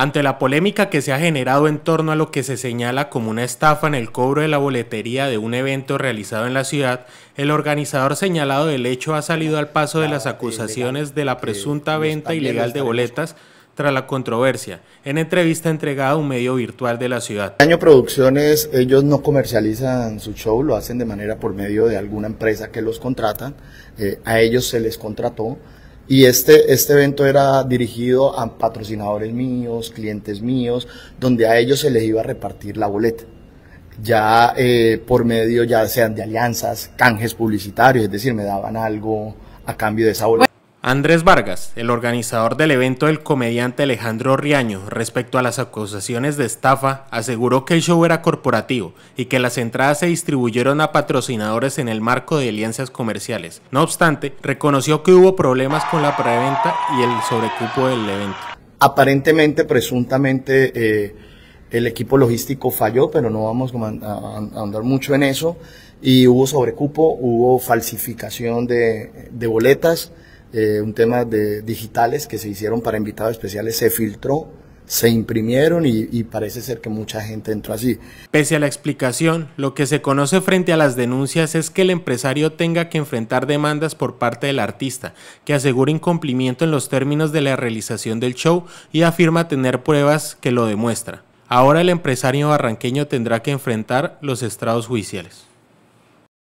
Ante la polémica que se ha generado en torno a lo que se señala como una estafa en el cobro de la boletería de un evento realizado en la ciudad, el organizador señalado del hecho ha salido al paso de las acusaciones de la presunta venta ilegal de boletas tras la controversia, en entrevista entregada a un medio virtual de la ciudad. Año Producciones, ellos no comercializan su show, lo hacen de manera por medio de alguna empresa que los contrata, eh, a ellos se les contrató, y este, este evento era dirigido a patrocinadores míos, clientes míos, donde a ellos se les iba a repartir la boleta ya eh, por medio ya sean de alianzas, canjes publicitarios, es decir, me daban algo a cambio de esa boleta. Andrés Vargas, el organizador del evento del comediante Alejandro Riaño, respecto a las acusaciones de estafa, aseguró que el show era corporativo y que las entradas se distribuyeron a patrocinadores en el marco de alianzas comerciales. No obstante, reconoció que hubo problemas con la preventa y el sobrecupo del evento. Aparentemente, presuntamente, eh, el equipo logístico falló, pero no vamos a andar mucho en eso. Y hubo sobrecupo, hubo falsificación de boletas. Eh, un tema de digitales que se hicieron para invitados especiales, se filtró, se imprimieron y, y, parece ser que mucha gente entró así. Pese a la explicación, lo que se conoce frente a las denuncias es que el empresario tenga que enfrentar demandas por parte del artista, que asegura incumplimiento en los términos de la realización del show y afirma tener pruebas que lo demuestra. Ahora el empresario barranqueño tendrá que enfrentar los estrados judiciales.